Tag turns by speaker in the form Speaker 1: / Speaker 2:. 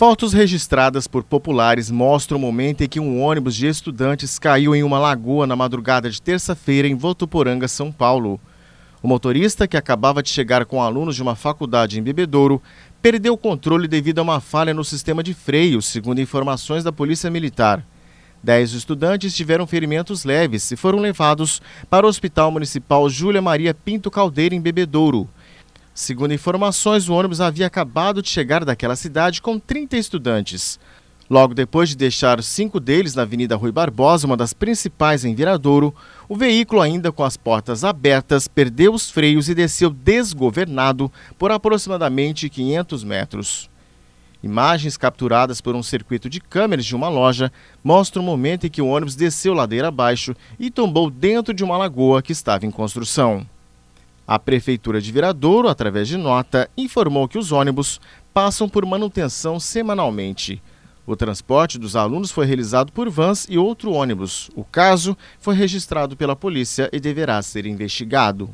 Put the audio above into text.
Speaker 1: Fotos registradas por populares mostram o momento em que um ônibus de estudantes caiu em uma lagoa na madrugada de terça-feira em Votuporanga, São Paulo. O motorista, que acabava de chegar com alunos de uma faculdade em Bebedouro, perdeu o controle devido a uma falha no sistema de freio, segundo informações da Polícia Militar. Dez estudantes tiveram ferimentos leves e foram levados para o Hospital Municipal Júlia Maria Pinto Caldeira, em Bebedouro. Segundo informações, o ônibus havia acabado de chegar daquela cidade com 30 estudantes. Logo depois de deixar cinco deles na Avenida Rui Barbosa, uma das principais em Viradouro, o veículo, ainda com as portas abertas, perdeu os freios e desceu desgovernado por aproximadamente 500 metros. Imagens capturadas por um circuito de câmeras de uma loja mostram o momento em que o ônibus desceu ladeira abaixo e tombou dentro de uma lagoa que estava em construção. A Prefeitura de Viradouro, através de nota, informou que os ônibus passam por manutenção semanalmente. O transporte dos alunos foi realizado por vans e outro ônibus. O caso foi registrado pela polícia e deverá ser investigado.